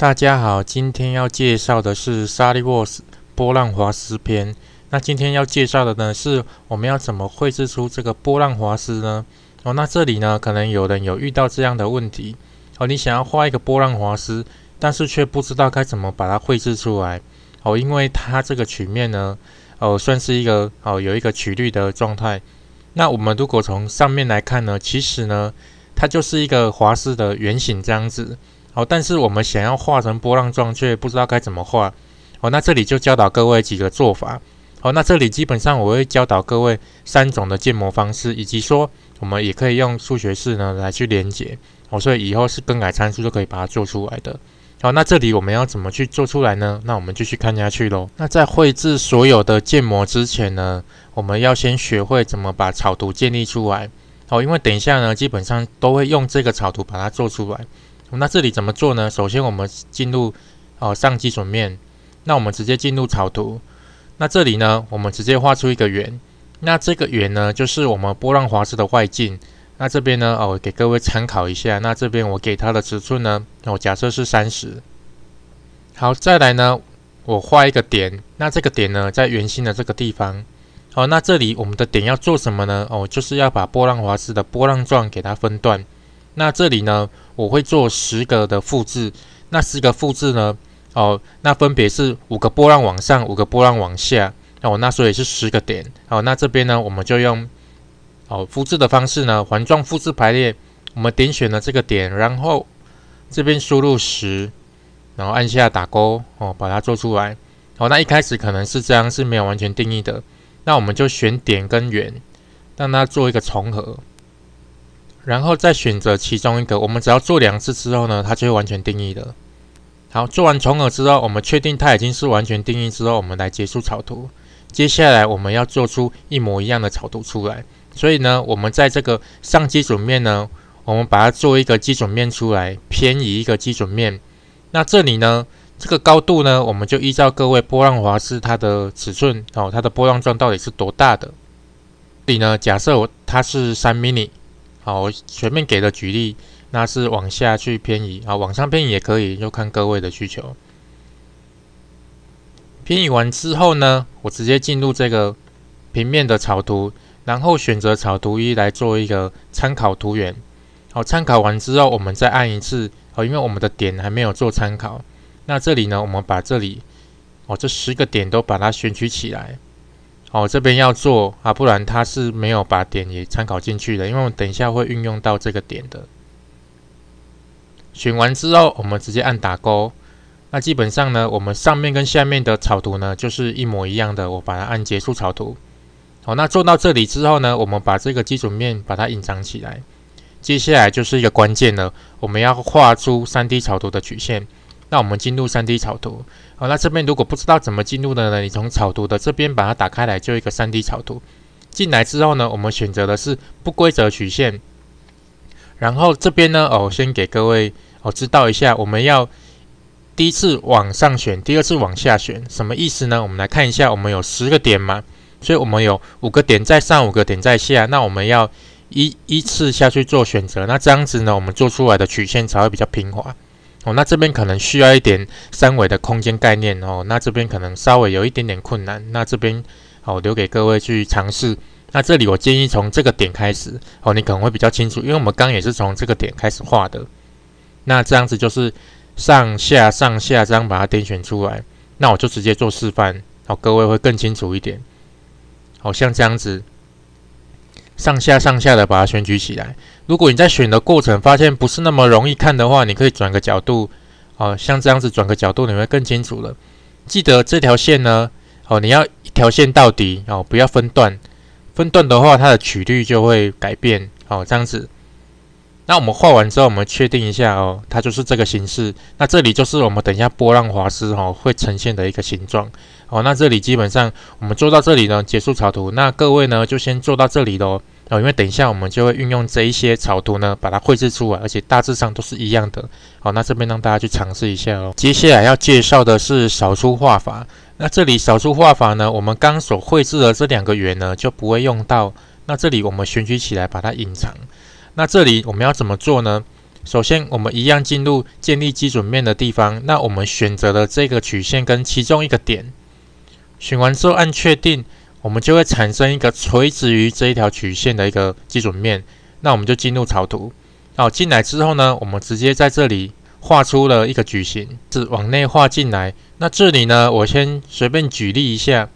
大家好，今天要介绍的是沙利沃斯波浪滑丝篇。那今天要介绍的呢，是我们要怎么绘制出这个波浪滑丝呢？哦，那这里呢，可能有人有遇到这样的问题哦，你想要画一个波浪滑丝，但是却不知道该怎么把它绘制出来。哦，因为它这个曲面呢，哦，算是一个哦，有一个曲率的状态。那我们如果从上面来看呢，其实呢，它就是一个滑丝的圆形这样子。好，但是我们想要画成波浪状，却不知道该怎么画。哦，那这里就教导各位几个做法。哦，那这里基本上我会教导各位三种的建模方式，以及说我们也可以用数学式呢来去连接。哦，所以以后是更改参数就可以把它做出来的。好，那这里我们要怎么去做出来呢？那我们继续看下去喽。那在绘制所有的建模之前呢，我们要先学会怎么把草图建立出来。哦，因为等一下呢，基本上都会用这个草图把它做出来。那这里怎么做呢？首先我们进入哦上基准面，那我们直接进入草图。那这里呢，我们直接画出一个圆。那这个圆呢，就是我们波浪滑丝的外径。那这边呢，哦给各位参考一下。那这边我给它的尺寸呢，我假设是三十。好，再来呢，我画一个点。那这个点呢，在圆心的这个地方。好，那这里我们的点要做什么呢？哦，就是要把波浪滑丝的波浪状给它分段。那这里呢，我会做十个的复制。那十个复制呢，哦，那分别是五个波浪往上，五个波浪往下。那我那时候也是十个点。哦，那这边呢，我们就用哦复制的方式呢，环状复制排列。我们点选了这个点，然后这边输入十，然后按下打勾哦，把它做出来。哦，那一开始可能是这样是没有完全定义的。那我们就选点跟圆，让它做一个重合。然后再选择其中一个，我们只要做两次之后呢，它就会完全定义的。好，做完重尔之后，我们确定它已经是完全定义之后，我们来结束草图。接下来我们要做出一模一样的草图出来，所以呢，我们在这个上基准面呢，我们把它做一个基准面出来，偏移一个基准面。那这里呢，这个高度呢，我们就依照各位波浪滑式它的尺寸哦，它的波浪状到底是多大的？这里呢，假设我它是三 mini。好，我前面给的举例，那是往下去偏移，啊，往上偏移也可以，就看各位的需求。偏移完之后呢，我直接进入这个平面的草图，然后选择草图一来做一个参考图源。好，参考完之后，我们再按一次，好，因为我们的点还没有做参考。那这里呢，我们把这里，哦，这十个点都把它选取起来。哦，这边要做啊，不然它是没有把点也参考进去的，因为我们等一下会运用到这个点的。选完之后，我们直接按打勾。那基本上呢，我们上面跟下面的草图呢就是一模一样的。我把它按结束草图。好，那做到这里之后呢，我们把这个基准面把它隐藏起来。接下来就是一个关键了，我们要画出三 D 草图的曲线。那我们进入 3D 草图，哦，那这边如果不知道怎么进入的呢？你从草图的这边把它打开来，就一个 3D 草图。进来之后呢，我们选择的是不规则曲线。然后这边呢，哦，先给各位哦知道一下，我们要第一次往上选，第二次往下选，什么意思呢？我们来看一下，我们有十个点嘛，所以我们有五个点在上，五个点在下。那我们要依依次下去做选择，那这样子呢，我们做出来的曲线才会比较平滑。哦，那这边可能需要一点三维的空间概念哦，那这边可能稍微有一点点困难，那这边哦留给各位去尝试。那这里我建议从这个点开始哦，你可能会比较清楚，因为我们刚也是从这个点开始画的。那这样子就是上下上下这样把它点选出来，那我就直接做示范，好，各位会更清楚一点。好像这样子。上下上下的把它选取起来。如果你在选的过程发现不是那么容易看的话，你可以转个角度，哦，像这样子转个角度，你会更清楚了。记得这条线呢，哦，你要一条线到底哦，不要分段。分段的话，它的曲率就会改变。哦，这样子。那我们画完之后，我们确定一下哦，它就是这个形式。那这里就是我们等一下波浪滑丝哦会呈现的一个形状哦。那这里基本上我们做到这里呢，结束草图。那各位呢，就先做到这里喽。哦，因为等一下我们就会运用这一些草图呢，把它绘制出来，而且大致上都是一样的。好，那这边让大家去尝试一下哦。接下来要介绍的是少出画法。那这里少出画法呢，我们刚所绘制的这两个圆呢，就不会用到。那这里我们选取起来，把它隐藏。那这里我们要怎么做呢？首先，我们一样进入建立基准面的地方。那我们选择了这个曲线跟其中一个点，选完之后按确定，我们就会产生一个垂直于这一条曲线的一个基准面。那我们就进入草图。好，进来之后呢，我们直接在这里画出了一个矩形，是往内画进来。那这里呢，我先随便举例一下。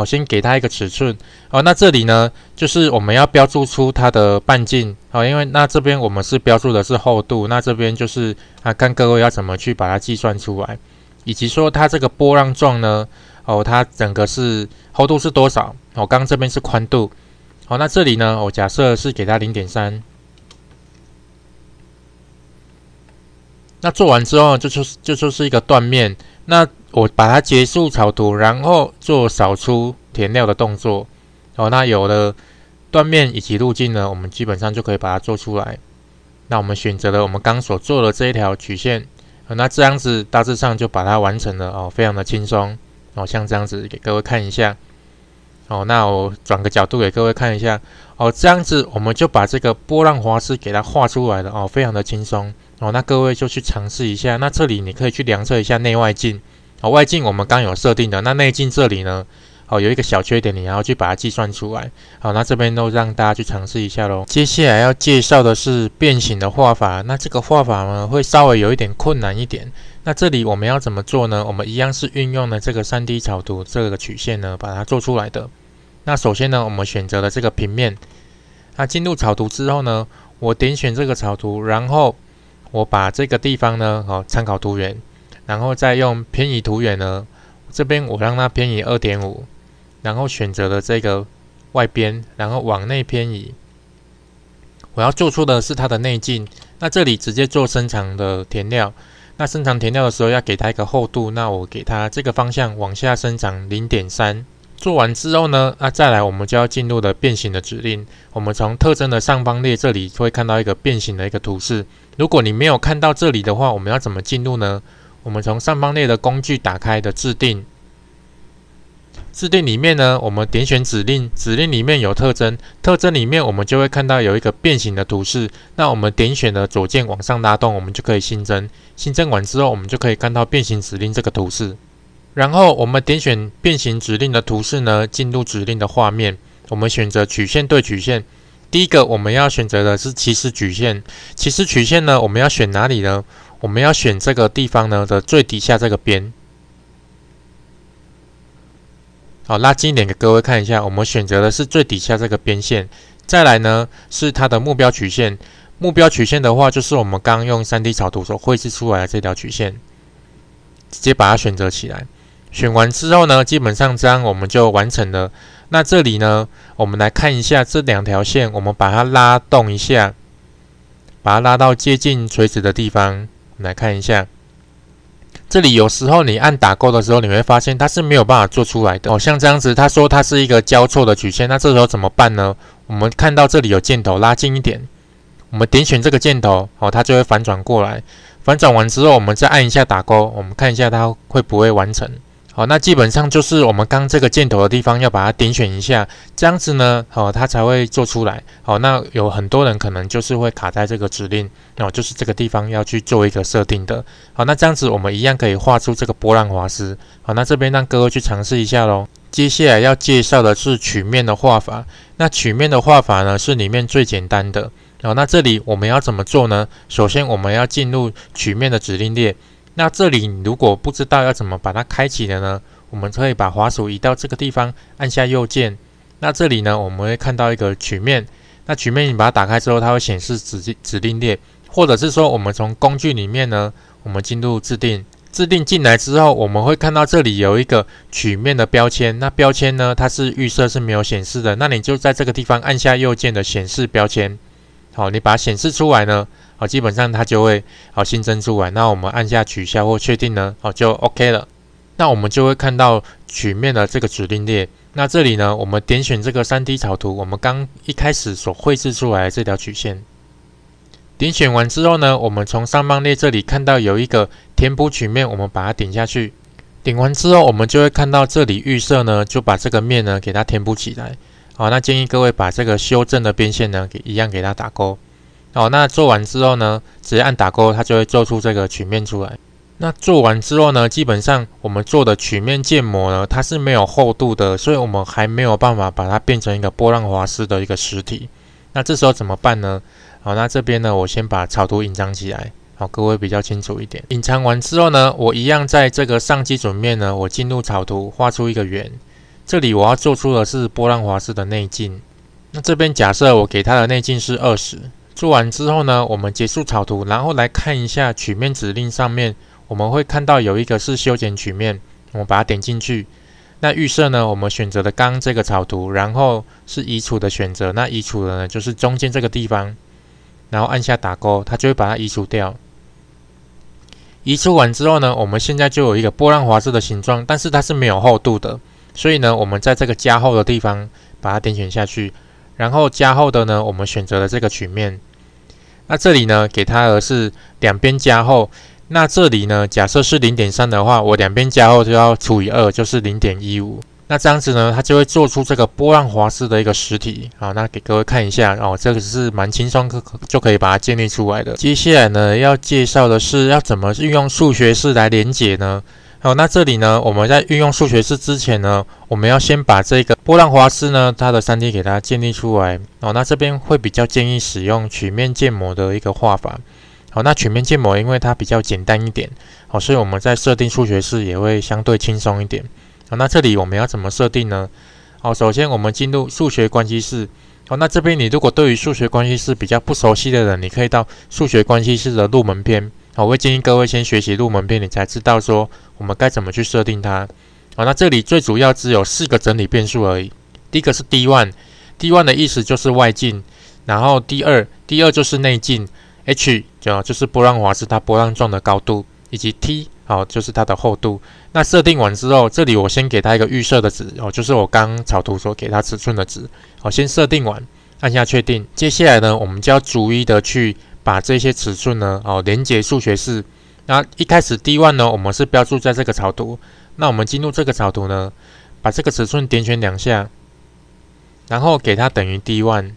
我先给它一个尺寸哦，那这里呢，就是我们要标注出它的半径哦，因为那这边我们是标注的是厚度，那这边就是啊，看各位要怎么去把它计算出来，以及说它这个波浪状呢，哦，它整个是厚度是多少？哦，刚刚这边是宽度，好，那这里呢，我假设是给它零点三，那做完之后，就就是就就是一个断面，那。我把它结束草图，然后做扫出填料的动作。哦，那有了断面以及路径呢，我们基本上就可以把它做出来。那我们选择了我们刚所做的这一条曲线，那这样子大致上就把它完成了哦，非常的轻松。哦，像这样子给各位看一下。哦，那我转个角度给各位看一下。哦，这样子我们就把这个波浪花是给它画出来了哦，非常的轻松。哦，那各位就去尝试一下。那这里你可以去量测一下内外径。好，外径我们刚有设定的，那内径这里呢，哦，有一个小缺点，你然后去把它计算出来。好，那这边都让大家去尝试一下喽。接下来要介绍的是变形的画法，那这个画法呢，会稍微有一点困难一点。那这里我们要怎么做呢？我们一样是运用了这个三 D 草图这个曲线呢，把它做出来的。那首先呢，我们选择了这个平面，那进入草图之后呢，我点选这个草图，然后我把这个地方呢，哦，参考图源。然后再用偏移图源呢？这边我让它偏移二点五，然后选择了这个外边，然后往内偏移。我要做出的是它的内径。那这里直接做伸长的填料。那伸长填料的时候要给它一个厚度。那我给它这个方向往下伸长零点三。做完之后呢，那再来我们就要进入的变形的指令。我们从特征的上方列这里会看到一个变形的一个图示。如果你没有看到这里的话，我们要怎么进入呢？我们从上方列的工具打开的制定，制定里面呢，我们点选指令，指令里面有特征，特征里面我们就会看到有一个变形的图示。那我们点选的左键往上拉动，我们就可以新增。新增完之后，我们就可以看到变形指令这个图示。然后我们点选变形指令的图示呢，进入指令的画面，我们选择曲线对曲线。第一个我们要选择的是起始曲线，起始曲线呢，我们要选哪里呢？我们要选这个地方呢的最底下这个边。好，拉近一点给各位看一下。我们选择的是最底下这个边线。再来呢是它的目标曲线。目标曲线的话，就是我们刚用三 D 草图所绘制出来的这条曲线，直接把它选择起来。选完之后呢，基本上这样我们就完成了。那这里呢，我们来看一下这两条线，我们把它拉动一下，把它拉到接近垂直的地方。来看一下，这里有时候你按打勾的时候，你会发现它是没有办法做出来的哦。像这样子，他说它是一个交错的曲线，那这时候怎么办呢？我们看到这里有箭头，拉近一点，我们点选这个箭头，哦，它就会反转过来。反转完之后，我们再按一下打勾，我们看一下它会不会完成。好，那基本上就是我们刚这个箭头的地方，要把它点选一下，这样子呢，哦，它才会做出来。好，那有很多人可能就是会卡在这个指令，哦，就是这个地方要去做一个设定的。好，那这样子我们一样可以画出这个波浪滑丝。好，那这边让各位去尝试一下喽。接下来要介绍的是曲面的画法。那曲面的画法呢，是里面最简单的。好，那这里我们要怎么做呢？首先我们要进入曲面的指令列。那这里如果不知道要怎么把它开启的呢？我们可以把滑鼠移到这个地方，按下右键。那这里呢，我们会看到一个曲面。那曲面你把它打开之后，它会显示指指定列，或者是说我们从工具里面呢，我们进入制定，制定进来之后，我们会看到这里有一个曲面的标签。那标签呢，它是预设是没有显示的。那你就在这个地方按下右键的显示标签。好，你把它显示出来呢，好，基本上它就会好新增出来。那我们按下取消或确定呢，好就 OK 了。那我们就会看到曲面的这个指令列。那这里呢，我们点选这个 3D 草图，我们刚一开始所绘制出来的这条曲线。点选完之后呢，我们从上方列这里看到有一个填补曲面，我们把它点下去。点完之后，我们就会看到这里预设呢就把这个面呢给它填补起来。好，那建议各位把这个修正的边线呢，给一样给它打勾。好，那做完之后呢，直接按打勾，它就会做出这个曲面出来。那做完之后呢，基本上我们做的曲面建模呢，它是没有厚度的，所以我们还没有办法把它变成一个波浪滑丝的一个实体。那这时候怎么办呢？好，那这边呢，我先把草图隐藏起来，好，各位比较清楚一点。隐藏完之后呢，我一样在这个上基准面呢，我进入草图画出一个圆。这里我要做出的是波浪滑丝的内径。那这边假设我给它的内径是二十。做完之后呢，我们结束草图，然后来看一下曲面指令上面，我们会看到有一个是修剪曲面，我们把它点进去。那预设呢，我们选择的刚这个草图，然后是移除的选择。那移除的呢，就是中间这个地方，然后按下打勾，它就会把它移除掉。移除完之后呢，我们现在就有一个波浪滑丝的形状，但是它是没有厚度的。所以呢，我们在这个加厚的地方把它点选下去，然后加厚的呢，我们选择了这个曲面。那这里呢，给它的是两边加厚。那这里呢，假设是零点三的话，我两边加厚就要除以二，就是零点一五。那这样子呢，它就会做出这个波浪滑丝的一个实体。好，那给各位看一下，哦，这个是蛮轻松可就可以把它建立出来的。接下来呢，要介绍的是要怎么运用数学式来连接呢？好，那这里呢，我们在运用数学式之前呢，我们要先把这个波浪花式呢，它的 3D 给它建立出来哦。那这边会比较建议使用曲面建模的一个画法。好，那曲面建模因为它比较简单一点，好，所以我们在设定数学式也会相对轻松一点。好，那这里我们要怎么设定呢？好，首先我们进入数学关系式。好，那这边你如果对于数学关系式比较不熟悉的，人，你可以到数学关系式的入门篇。好，我会建议各位先学习入门篇，你才知道说我们该怎么去设定它。好，那这里最主要只有四个整体变数而已。第一个是 D one，D one 的意思就是外径。然后第二，第二就是内径 H，啊，就是波浪滑是它波浪状的高度，以及 T，好，就是它的厚度。那设定完之后，这里我先给它一个预设的值，哦，就是我刚草图所给它尺寸的值。好，先设定完，按下确定。接下来呢，我们就要逐一的去。把这些尺寸呢，哦，连接数学式。那一开始 D 1呢，我们是标注在这个草图。那我们进入这个草图呢，把这个尺寸点选两下，然后给它等于 D 1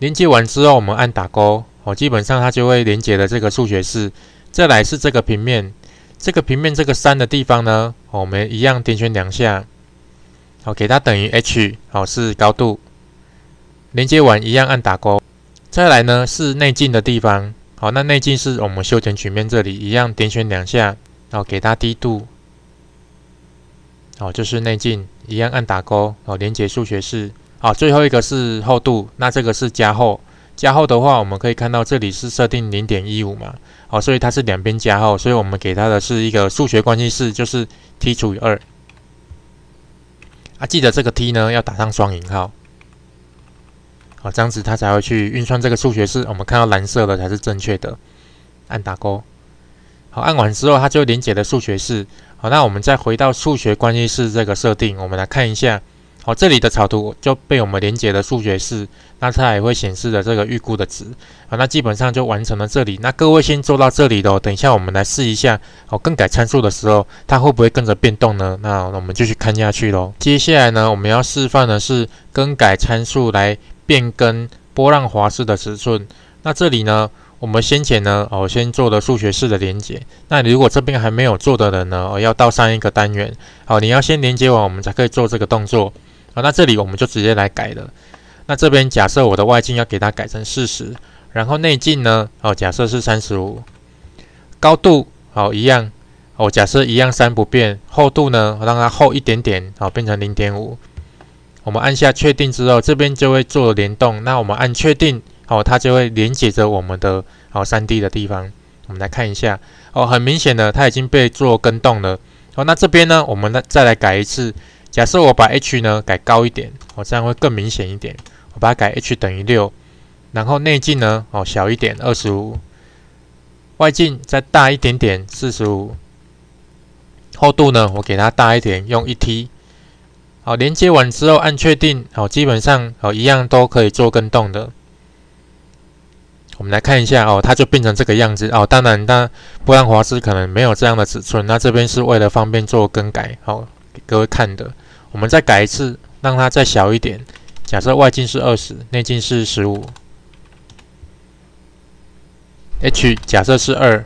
连接完之后，我们按打勾，哦，基本上它就会连接的这个数学式。再来是这个平面，这个平面这个三的地方呢，我们一样点选两下，哦，给它等于 H，哦，是高度。连接完一样按打勾。再来呢是内径的地方，好，那内径是我们修剪曲面这里一样点选两下，然后给它低度，哦，就是内径，一样按打勾，哦，连接数学式，好，最后一个是厚度，那这个是加厚，加厚的话我们可以看到这里是设定零点一五嘛，哦，所以它是两边加厚，所以我们给它的是一个数学关系式，就是 t 除以二，啊，记得这个 t 呢要打上双引号。好，这样子它才会去运算这个数学式。我们看到蓝色的才是正确的，按打勾。好，按完之后它就连接的数学式。好，那我们再回到数学关系式这个设定，我们来看一下。好，这里的草图就被我们连接的数学式，那它也会显示的这个预估的值。好，那基本上就完成了这里。那各位先做到这里的，等一下我们来试一下。好，更改参数的时候，它会不会跟着变动呢？那我们就去看下去咯。接下来呢，我们要示范的是更改参数来。变更波浪滑式的尺寸。那这里呢，我们先前呢哦先做的数学式的连接。那如果这边还没有做的人呢，哦要到上一个单元。好，你要先连接完，我们才可以做这个动作。好，那这里我们就直接来改了。那这边假设我的外径要给它改成四十，然后内径呢哦假设是三十五，高度好一样哦假设一样三不变，厚度呢让它厚一点点好变成零点五。我们按下确定之后，这边就会做联动。那我们按确定，哦，它就会连接着我们的哦 3D 的地方。我们来看一下，哦，很明显的，它已经被做跟动了。哦，那这边呢，我们再再来改一次。假设我把 h 呢改高一点，哦，这样会更明显一点。我把它改 h 等于六，然后内径呢，哦，小一点，二十五。外径再大一点点，四十五。厚度呢，我给它大一点，用一 t。好，连接完之后按确定。好，基本上哦，一样都可以做跟动的。我们来看一下哦，它就变成这个样子哦。当然，但波浪华兹可能没有这样的尺寸。那这边是为了方便做更改，好给各位看的。我们再改一次，让它再小一点。假设外径是二十，内径是十五，h 假设是二，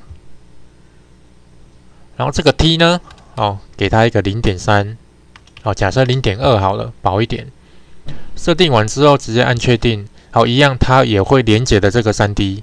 然后这个 t 呢，哦，给它一个零点三。好，假设零点二好了，薄一点。设定完之后，直接按确定。好，一样，它也会连接的这个三 D。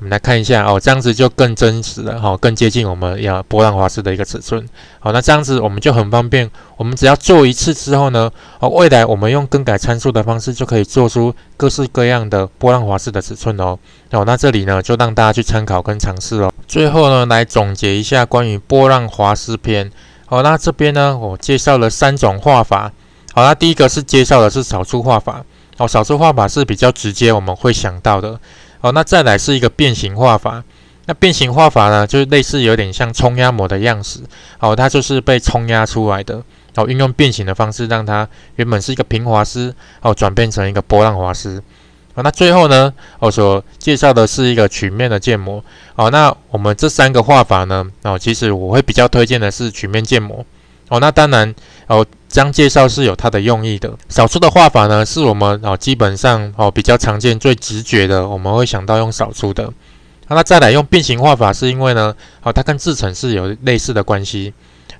我们来看一下哦，这样子就更真实了，哈，更接近我们要波浪滑丝的一个尺寸。好，那这样子我们就很方便，我们只要做一次之后呢，哦，未来我们用更改参数的方式就可以做出各式各样的波浪滑丝的尺寸哦。哦，那这里呢就让大家去参考跟尝试哦。最后呢来总结一下关于波浪滑丝篇。好，那这边呢？我介绍了三种画法。好，那第一个是介绍的是少数画法。哦，少数画法是比较直接，我们会想到的。哦，那再来是一个变形画法。那变形画法呢，就是类似有点像冲压模的样式。哦，它就是被冲压出来的。哦，运用变形的方式，让它原本是一个平滑丝，哦，转变成一个波浪滑丝。哦，那最后呢，我所介绍的是一个曲面的建模，哦，那我们这三个画法呢，哦，其实我会比较推荐的是曲面建模，哦，那当然，哦，将介绍是有它的用意的。扫出的画法呢，是我们哦基本上哦比较常见最直觉的，我们会想到用扫出的。那再来用变形画法是因为呢，哦，它跟制成是有类似的关系。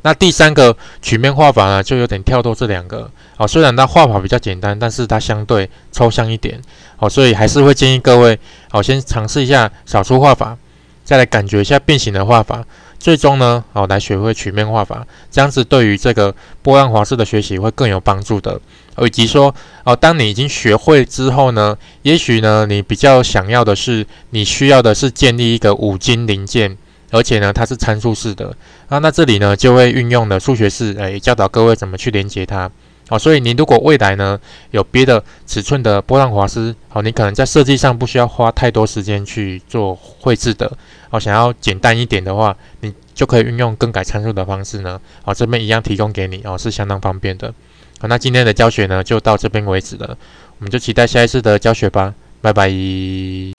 那第三个曲面画法呢，就有点跳脱这两个哦。虽然它画法比较简单，但是它相对抽象一点哦，所以还是会建议各位，好先尝试一下扫出画法，再来感觉一下变形的画法，最终呢，好来学会曲面画法，这样子对于这个波浪滑式的学习会更有帮助的以及说哦，当你已经学会之后呢，也许呢你比较想要的是，你需要的是建立一个五金零件。而且呢，它是参数式的啊，那这里呢就会运用的数学式，来教导各位怎么去连接它哦。所以你如果未来呢有别的尺寸的波浪滑丝，好，你可能在设计上不需要花太多时间去做绘制的。哦，想要简单一点的话，你就可以运用更改参数的方式呢。哦，这边一样提供给你哦，是相当方便的。好，那今天的教学呢就到这边为止了，我们就期待下一次的教学吧，拜拜。